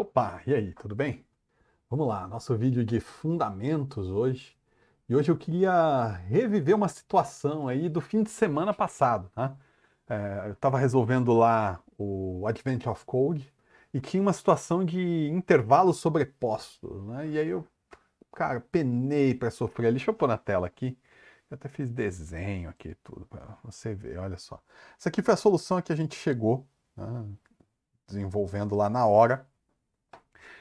Opa, e aí, tudo bem? Vamos lá, nosso vídeo de fundamentos hoje. E hoje eu queria reviver uma situação aí do fim de semana passado, né? É, eu estava resolvendo lá o Advent of Code e tinha uma situação de intervalos sobrepostos, né? E aí eu, cara, penei para sofrer Deixa eu pôr na tela aqui. Eu até fiz desenho aqui tudo para você ver, olha só. Essa aqui foi a solução que a gente chegou, né? desenvolvendo lá na hora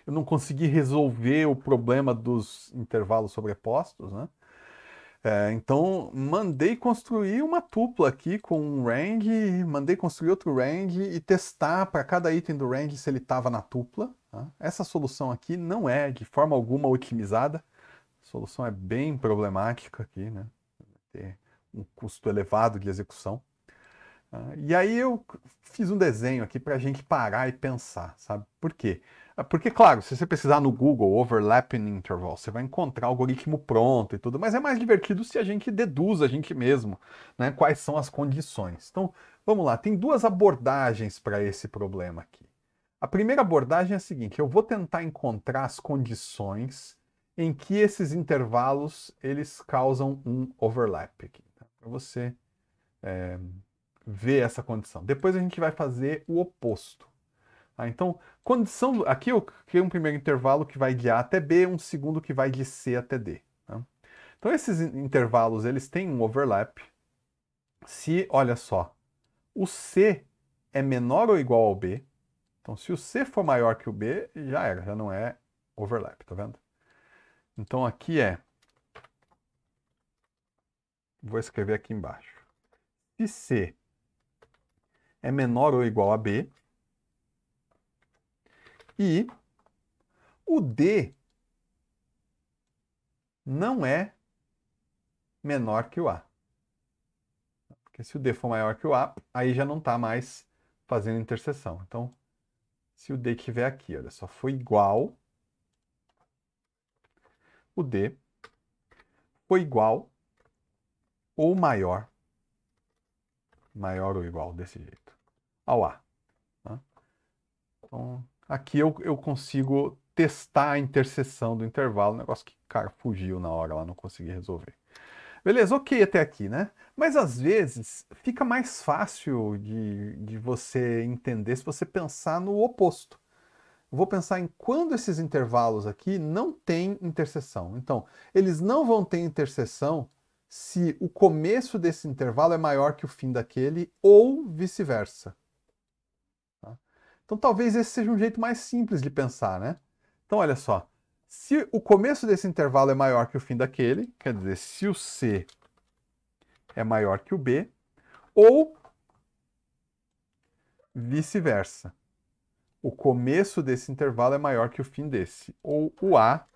eu não consegui resolver o problema dos intervalos sobrepostos, né? É, então, mandei construir uma tupla aqui com um range, mandei construir outro range e testar para cada item do range se ele estava na tupla. Tá? Essa solução aqui não é de forma alguma otimizada. A solução é bem problemática aqui, né? Ter um custo elevado de execução. Tá? E aí eu fiz um desenho aqui para a gente parar e pensar, sabe? Por quê? Ah, porque, claro, se você precisar no Google overlapping interval, você vai encontrar o algoritmo pronto e tudo, mas é mais divertido se a gente deduz a gente mesmo né, quais são as condições. Então, vamos lá, tem duas abordagens para esse problema aqui. A primeira abordagem é a seguinte, eu vou tentar encontrar as condições em que esses intervalos eles causam um overlap aqui, tá? para você é, ver essa condição. Depois a gente vai fazer o oposto. Ah, então, condição. Aqui eu criei um primeiro intervalo que vai de A até B, um segundo que vai de C até D. Tá? Então, esses intervalos eles têm um overlap. Se, olha só, o C é menor ou igual ao B, então se o C for maior que o B, já era, já não é overlap, tá vendo? Então aqui é. Vou escrever aqui embaixo. Se C é menor ou igual a B, e o D não é menor que o A. Porque se o D for maior que o A, aí já não está mais fazendo interseção. Então, se o D que aqui, olha só, foi igual, o D foi igual ou maior, maior ou igual desse jeito, ao A. Tá? Então, Aqui eu, eu consigo testar a interseção do intervalo, negócio que, cara, fugiu na hora lá, não consegui resolver. Beleza, ok até aqui, né? Mas às vezes fica mais fácil de, de você entender se você pensar no oposto. Eu vou pensar em quando esses intervalos aqui não têm interseção. Então, eles não vão ter interseção se o começo desse intervalo é maior que o fim daquele ou vice-versa. Então talvez esse seja um jeito mais simples de pensar, né? Então olha só, se o começo desse intervalo é maior que o fim daquele, quer dizer, se o C é maior que o B, ou vice-versa. O começo desse intervalo é maior que o fim desse, ou o A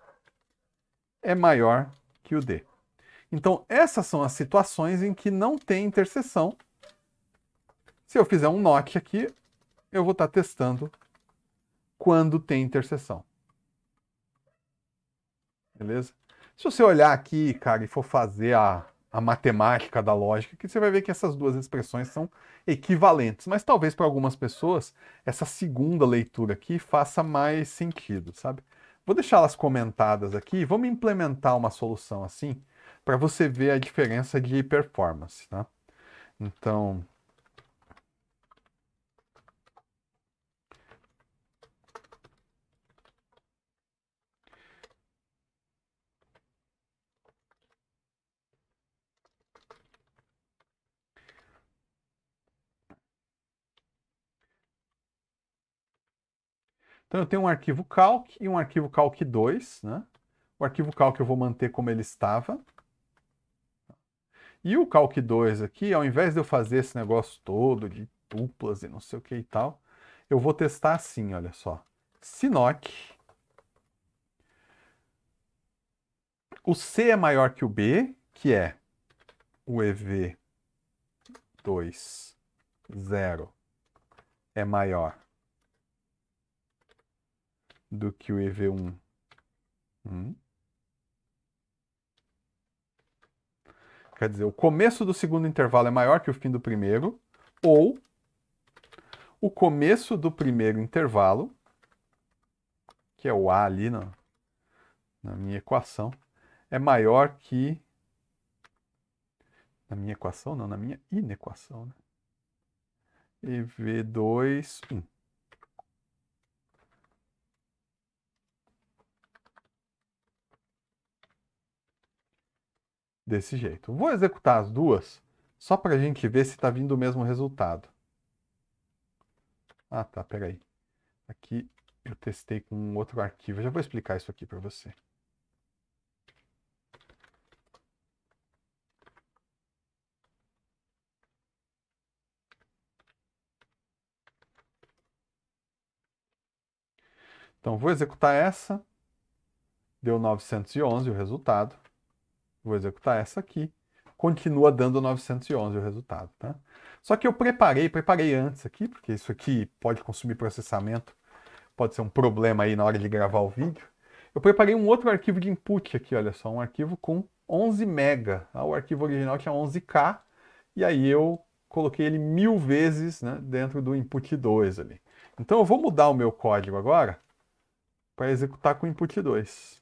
é maior que o D. Então, essas são as situações em que não tem interseção. Se eu fizer um NOT aqui, eu vou estar tá testando quando tem interseção. Beleza? Se você olhar aqui, cara, e for fazer a, a matemática da lógica, que você vai ver que essas duas expressões são equivalentes, mas talvez para algumas pessoas essa segunda leitura aqui faça mais sentido, sabe? Vou deixá-las comentadas aqui, vamos implementar uma solução assim para você ver a diferença de performance, tá? Então, Então eu tenho um arquivo calc e um arquivo calc 2, né? O arquivo calc eu vou manter como ele estava. E o calc 2 aqui, ao invés de eu fazer esse negócio todo de tuplas e não sei o que e tal, eu vou testar assim, olha só. Sinoc. O C é maior que o B, que é o EV 2, 0 é maior do que o EV1? Hum? Quer dizer, o começo do segundo intervalo é maior que o fim do primeiro, ou o começo do primeiro intervalo, que é o A ali na, na minha equação, é maior que. Na minha equação, não, na minha inequação, né? EV2, 1. desse jeito. Vou executar as duas só para a gente ver se está vindo o mesmo resultado. Ah, tá, peraí. Aqui eu testei com um outro arquivo. Eu já vou explicar isso aqui para você. Então, vou executar essa. Deu 911 o resultado vou executar essa aqui, continua dando 911 o resultado, tá? Só que eu preparei, preparei antes aqui, porque isso aqui pode consumir processamento, pode ser um problema aí na hora de gravar o vídeo. Eu preparei um outro arquivo de input aqui, olha só, um arquivo com 11 mega. Ah, o arquivo original tinha 11k, e aí eu coloquei ele mil vezes né, dentro do input 2 ali. Então eu vou mudar o meu código agora para executar com input 2.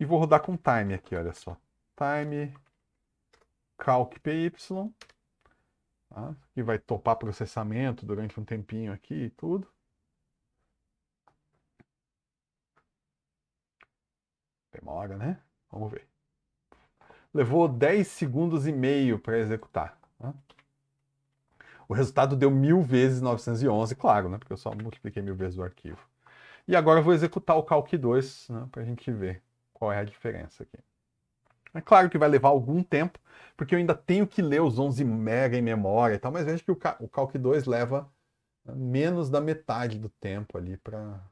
E vou rodar com time aqui, olha só. Time calc py, tá? que vai topar processamento durante um tempinho aqui e tudo. Demora, né? Vamos ver. Levou 10 segundos e meio para executar. Tá? O resultado deu mil vezes 911, claro, né? Porque eu só multipliquei mil vezes o arquivo. E agora eu vou executar o calc 2 né? para a gente ver qual é a diferença aqui. É claro que vai levar algum tempo, porque eu ainda tenho que ler os 11 mega em memória e tal, mas veja que o, Calc 2 leva né, menos da metade do tempo ali para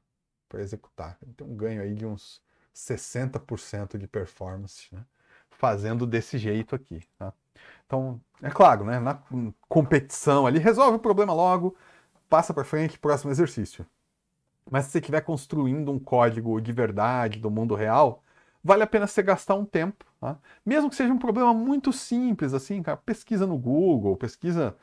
executar. Tem um ganho aí de uns 60% de performance, né? fazendo desse jeito aqui. Tá? Então, é claro, né? na competição ali, resolve o problema logo, passa para frente, próximo exercício. Mas se você estiver construindo um código de verdade do mundo real, vale a pena você gastar um tempo, tá? mesmo que seja um problema muito simples, assim, cara, pesquisa no Google, pesquisa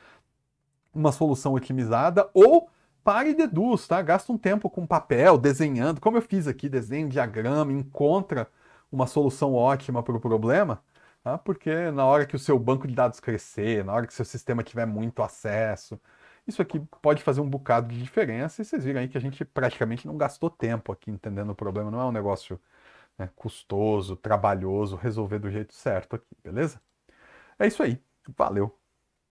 uma solução otimizada, ou para e deduz, tá? Gasta um tempo com papel, desenhando, como eu fiz aqui, desenho, diagrama, encontra uma solução ótima para o problema, tá? porque na hora que o seu banco de dados crescer, na hora que seu sistema tiver muito acesso, isso aqui pode fazer um bocado de diferença, e vocês viram aí que a gente praticamente não gastou tempo aqui entendendo o problema, não é um negócio né, custoso, trabalhoso, resolver do jeito certo aqui, beleza? É isso aí, valeu!